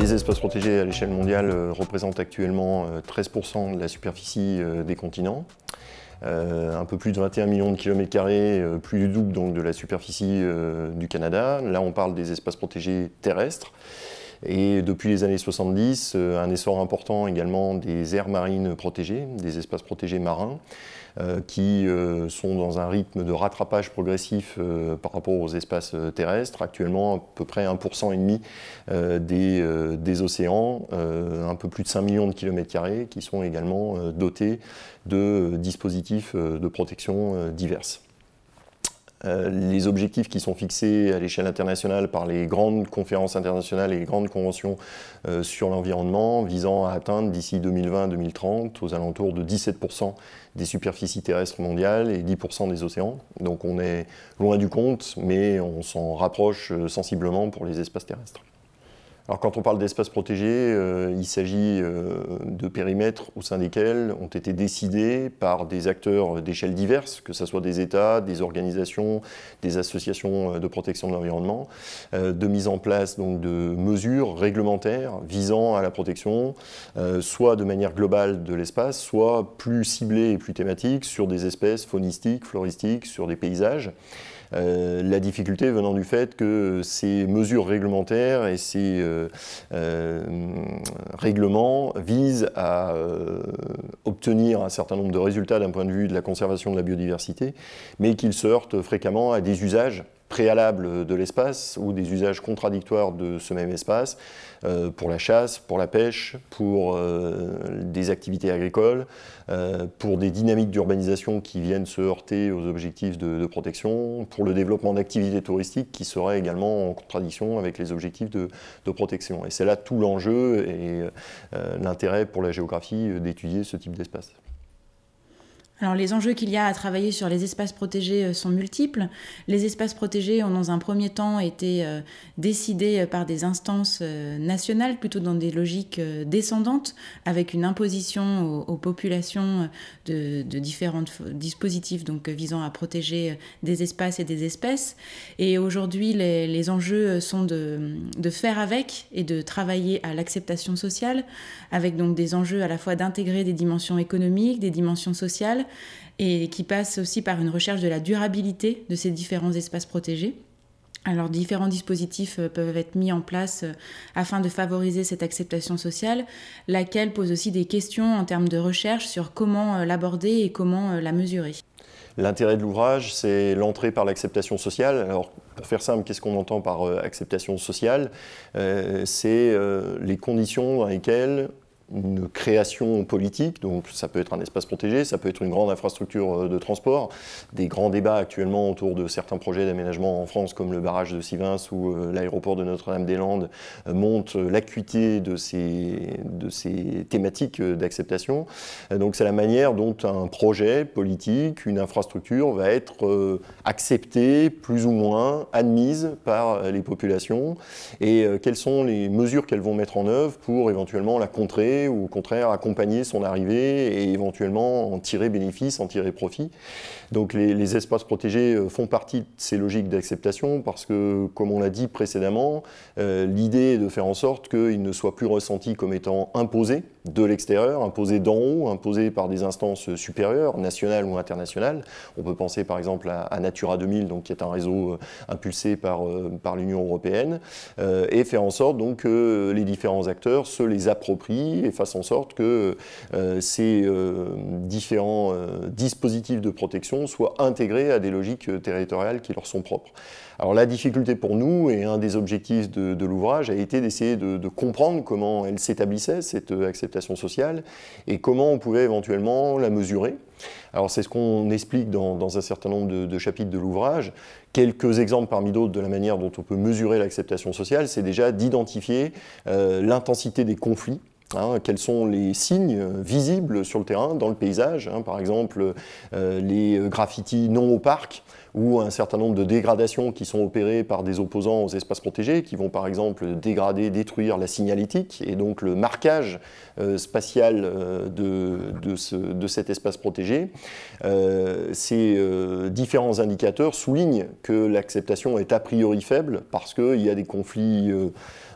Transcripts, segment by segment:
Les espaces protégés à l'échelle mondiale euh, représentent actuellement 13% euh, de la superficie euh, des continents. un peu plus de 21 millions de kilomètres carrés, plus du double donc de la superficie du Canada. Là, on parle des espaces protégés terrestres. Et depuis les années 70, euh, un essor important également des aires marines protégées, des espaces protégés marins, euh, qui euh, sont dans un rythme de rattrapage progressif par rapport aux espaces terrestres. Actuellement, à peu près 1,5% et demi des, des océans, un peu plus de 5 millions de kilomètres carrés, qui sont également dotés de dispositifs de protection diverses. Euh, les objectifs qui sont fixés à l'échelle internationale par les grandes conférences internationales et les grandes conventions euh, sur l'environnement visant à atteindre d'ici 2020-2030 aux alentours de 17% des superficies terrestres mondiales et 10% des océans. Donc on est loin du compte, mais on s'en rapproche euh, sensiblement pour les espaces terrestres. Alors quand on parle d'espaces protégés, euh, il s'agit euh, de périmètres au sein desquels ont été décidés par des acteurs d'échelle diverses, que ce soit des États, des organisations, des associations euh, de protection de l'environnement, de mise en place donc, de mesures réglementaires visant à la protection, soit de manière globale de l'espace, soit plus ciblée et plus thématique sur des espèces faunistiques, floristiques, sur des paysages. la difficulté venant du fait que ces mesures réglementaires et ces euh, euh, règlement vise à euh, obtenir un certain nombre de résultats d'un point de vue de la conservation de la biodiversité, mais qu'il se heurte fréquemment à des usages préalable de l'espace ou des usages contradictoires de ce même espace euh, pour la chasse, pour la pêche, pour euh, des activités agricoles, euh, pour des dynamiques d'urbanisation qui viennent se heurter aux objectifs de, protection, pour le développement d'activités touristiques qui seraient également en contradiction avec les objectifs de protection. Et c'est là tout l'enjeu et l'intérêt pour la géographie d'étudier ce type d'espace. Alors les enjeux qu'il y a à travailler sur les espaces protégés euh, sont multiples. Les espaces protégés ont dans un premier temps été euh, décidés euh, par des instances nationales, plutôt dans des logiques descendantes, avec une imposition aux, populations de, différents dispositifs donc, visant à protéger des espaces et des espèces. Et aujourd'hui, les, enjeux sont de, de faire avec et de travailler à l'acceptation sociale, avec donc des enjeux à la fois d'intégrer des dimensions économiques, des dimensions sociales, et qui passe aussi par une recherche de la durabilité de ces différents espaces protégés. Alors différents dispositifs euh, peuvent être mis en place euh, afin de favoriser cette acceptation sociale, laquelle pose aussi des questions en termes de recherche sur comment euh, l'aborder et comment la mesurer. L'intérêt de l'ouvrage, c'est l'entrée par l'acceptation sociale. Alors, pour faire simple, qu'est-ce qu'on entend par acceptation sociale C'est les conditions dans lesquelles une création politique, donc ça peut être un espace protégé, ça peut être une grande infrastructure euh, de transport, des grands débats actuellement autour de certains projets d'aménagement en France comme le barrage de Sivins ou euh, l'aéroport de Notre-Dame-des-Landes euh, montrent l'acuité de ces, de ces thématiques d'acceptation. Donc c'est la manière dont un projet politique, une infrastructure va être acceptée plus ou moins, admise par les populations et quelles sont les mesures qu'elles vont mettre en œuvre pour éventuellement la contrer ou au contraire accompagner son arrivée et éventuellement en tirer bénéfice, en tirer profit. Donc les, espaces protégés euh, font partie de ces logiques d'acceptation parce que, comme on l'a dit précédemment, euh, l'idée est de faire en sorte qu'ils ne soient plus ressentis comme étant imposés de l'extérieur, imposé d'en haut, imposé par des instances supérieures, nationales ou internationales. On peut penser par exemple à, Natura 2000, donc, qui est un réseau euh, impulsé par, euh, par l'Union européenne, euh, et faire en sorte donc, que les différents acteurs se les approprient et fassent en sorte que ces différents dispositifs de protection soient intégrés à des logiques territoriales qui leur sont propres. Alors la difficulté pour nous, et un des objectifs de, l'ouvrage, a été d'essayer de, comprendre comment elle s'établissait, cette euh, acceptation sociale, et comment on pouvait éventuellement la mesurer. Alors c'est ce qu'on explique dans, un certain nombre de, chapitres de l'ouvrage. Quelques exemples parmi d'autres de la manière dont on peut mesurer l'acceptation sociale, c'est déjà d'identifier euh, l'intensité des conflits hein, quels sont les signes euh, visibles sur le terrain, dans le paysage, hein, par exemple les graffitis non au parc ou un certain nombre de dégradations qui sont opérées par des opposants aux espaces protégés, qui vont par exemple dégrader, détruire la signalétique, et donc le marquage euh, spatial euh, de, cet espace protégé. Euh, ces différents indicateurs soulignent que l'acceptation est a priori faible, parce qu'il y a des conflits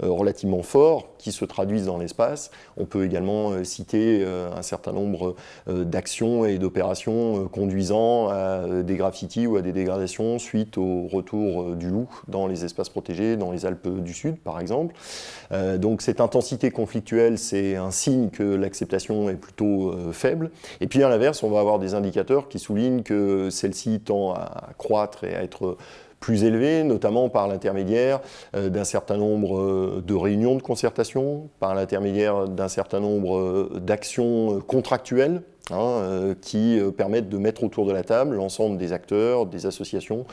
relativement forts qui se traduisent dans l'espace. On peut également citer un certain nombre d'actions et d'opérations conduisant à des graffitis ou à des dégradation suite au retour euh, du loup dans les espaces protégés, dans les Alpes du Sud par exemple. Euh, donc cette intensité conflictuelle, c'est un signe que l'acceptation est plutôt euh, faible. Et puis à l'inverse, on va avoir des indicateurs qui soulignent que celle-ci tend à croître et à être plus élevée, notamment par l'intermédiaire d'un certain nombre de réunions de concertation, par l'intermédiaire d'un certain nombre d'actions contractuelles Hein, euh, qui euh, permettent de mettre autour de la table l'ensemble des acteurs, des associations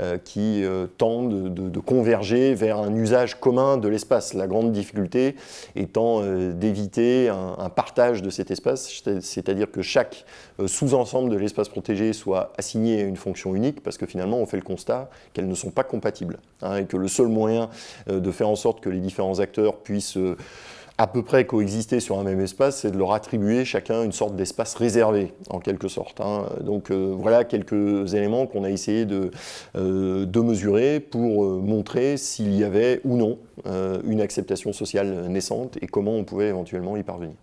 euh, qui tendent de, converger vers un usage commun de l'espace. La grande difficulté étant d'éviter un, partage de cet espace, c'est-à-dire que chaque sous-ensemble de l'espace protégé soit assigné à une fonction unique, parce que finalement on fait le constat qu'elles ne sont pas compatibles, hein, et que le seul moyen de faire en sorte que les différents acteurs puissent à peu près coexister sur un même espace, c'est de leur attribuer chacun une sorte d'espace réservé, en quelque sorte. Hein. Donc euh, voilà quelques éléments qu'on a essayé de, euh, de mesurer pour euh, montrer s'il y avait ou non une acceptation sociale naissante et comment on pouvait éventuellement y parvenir.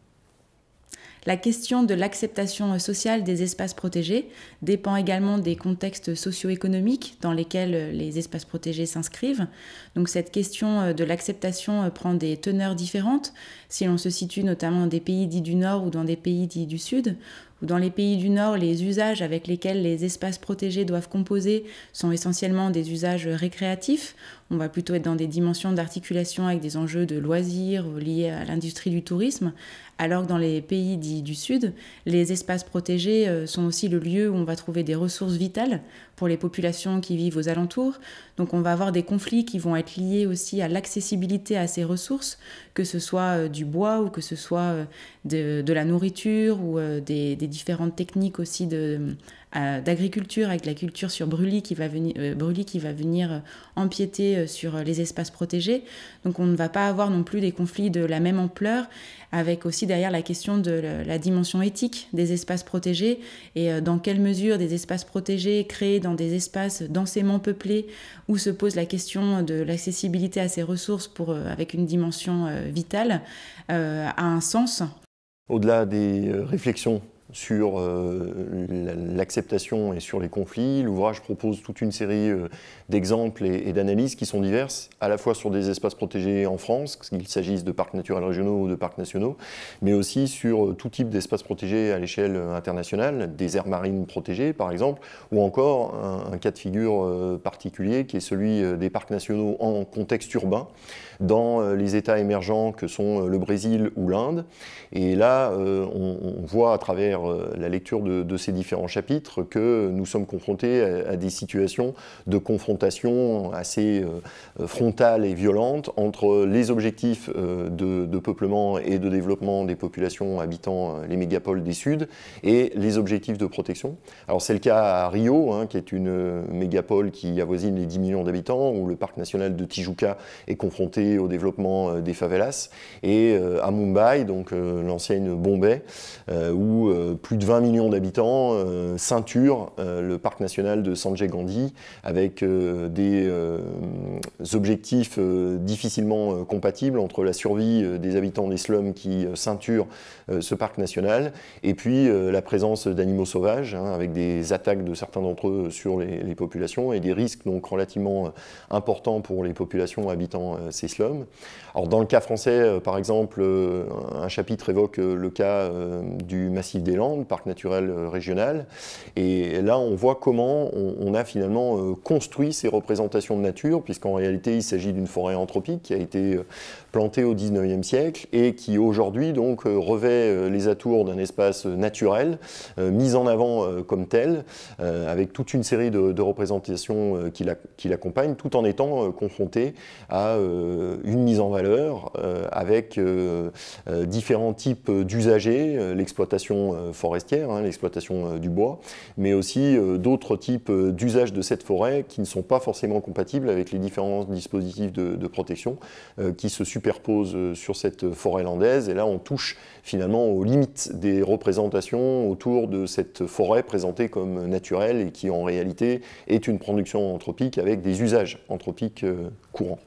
La question de l'acceptation sociale des espaces protégés dépend également des contextes socio-économiques dans lesquels euh, les espaces protégés s'inscrivent. Donc cette question euh, de l'acceptation euh, prend des teneurs différentes si l'on se situe notamment dans des pays dits du Nord ou dans des pays dits du Sud, dans les pays du Nord, les usages avec lesquels les espaces protégés doivent composer sont essentiellement des usages récréatifs, on va plutôt être dans des dimensions d'articulation avec des enjeux de loisirs liés à l'industrie du tourisme, alors que dans les pays du Sud, les espaces protégés euh, sont aussi le lieu où on va trouver des ressources vitales pour les populations qui vivent aux alentours. Donc on va avoir des conflits qui vont être liés aussi à l'accessibilité à ces ressources, que ce soit euh, du bois ou que ce soit euh, de, la nourriture ou des différentes techniques aussi de euh, d'agriculture avec la culture sur Brûlis qui va venir, euh, qui va venir euh, empiéter sur les espaces protégés. Donc on ne va pas avoir non plus des conflits de la même ampleur, avec aussi derrière la question de la dimension éthique des espaces protégés et dans quelle mesure des espaces protégés créés dans des espaces densément peuplés où se pose la question de l'accessibilité à ces ressources pour, avec une dimension vitale a un sens. Au-delà des réflexions sur euh, l'acceptation et sur les conflits. L'ouvrage propose toute une série euh, d'exemples et, d'analyses qui sont diverses, à la fois sur des espaces protégés en France, qu'il s'agisse de parcs naturels régionaux ou de parcs nationaux, mais aussi sur euh, tout type d'espaces protégés à l'échelle internationale, des aires marines protégées par exemple, ou encore un, cas de figure particulier qui est celui des parcs nationaux en contexte urbain, dans les États émergents que sont le Brésil ou l'Inde. Et là, on voit à travers euh, la lecture de, ces différents chapitres que nous sommes confrontés à, des situations de confrontation assez euh, frontale et violente entre les objectifs euh, de, peuplement et de développement des populations habitant les mégapoles des Suds et les objectifs de protection. Alors c'est le cas à Rio, hein, qui est une mégapole qui avoisine les 10 millions d'habitants, où le parc national de Tijuca est confronté au développement des favelas, et à Mumbai, donc l'ancienne Bombay, où plus de 20 millions d'habitants, euh, ceinture euh, le parc national de Sanjay Gandhi, avec euh, des objectifs difficilement compatibles entre la survie des habitants des slums qui ceinturent ce parc national, et puis la présence d'animaux sauvages, hein, avec des attaques de certains d'entre eux sur les, les, populations, et des risques donc relativement importants pour les populations habitant ces slums. Alors dans le cas français, par exemple, un chapitre évoque le cas du massif des parc naturel euh, régional. Et là, on voit comment on, a finalement euh, construit ces représentations de nature, puisqu'en réalité, il s'agit d'une forêt anthropique qui a été euh, plantée au 19e siècle et qui aujourd'hui donc revêt les atours d'un espace naturel, mis en avant comme tel, avec toute une série de, de représentations qui l'accompagnent, tout en étant confronté à une mise en valeur avec différents types d'usagers, l'exploitation forestière, hein, l'exploitation euh, du bois, mais aussi euh, d'autres types euh, d'usages de cette forêt qui ne sont pas forcément compatibles avec les différents dispositifs de, de protection qui se superposent sur cette forêt landaise. Et là, on touche finalement aux limites des représentations autour de cette forêt présentée comme naturelle et qui en réalité est une production anthropique avec des usages anthropiques courants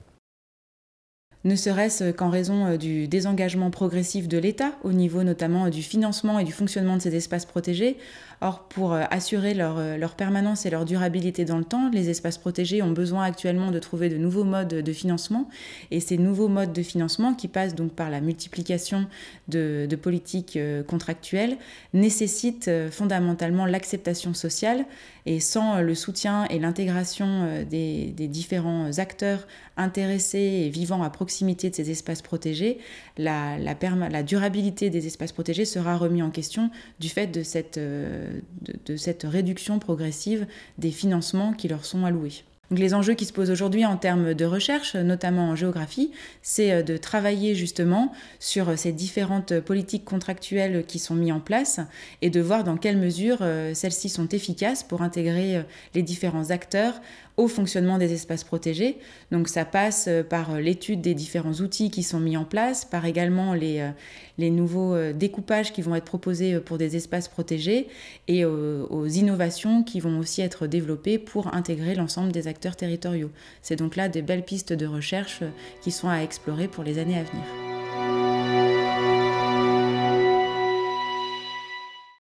ne serait-ce qu'en raison euh, du désengagement progressif de l'État, au niveau notamment euh, du financement et du fonctionnement de ces espaces protégés, Or, pour euh, assurer leur, euh, leur, permanence et leur durabilité dans le temps, les espaces protégés ont besoin actuellement de trouver de nouveaux modes de financement. Et ces nouveaux modes de financement, qui passent donc par la multiplication de, de politiques euh, contractuelles, nécessitent fondamentalement l'acceptation sociale. Et sans le soutien et l'intégration des, des différents acteurs intéressés et vivant à proximité de ces espaces protégés, la, la, la durabilité des espaces protégés sera remis en question du fait de cette, de, cette réduction progressive des financements qui leur sont alloués. les enjeux qui se posent aujourd'hui en termes de recherche, notamment en géographie, c'est euh, de travailler justement sur euh, ces différentes politiques contractuelles qui sont mises en place et de voir dans quelle mesure euh, celles-ci sont efficaces pour intégrer les différents acteurs au fonctionnement des espaces protégés. Donc ça passe euh, par euh, l'étude des différents outils qui sont mis en place, par également les, euh, nouveaux découpages qui vont être proposés pour des espaces protégés et aux, aux innovations qui vont aussi être développées pour intégrer l'ensemble des acteurs territoriaux. C'est donc là des belles pistes de recherche qui sont à explorer pour les années à venir.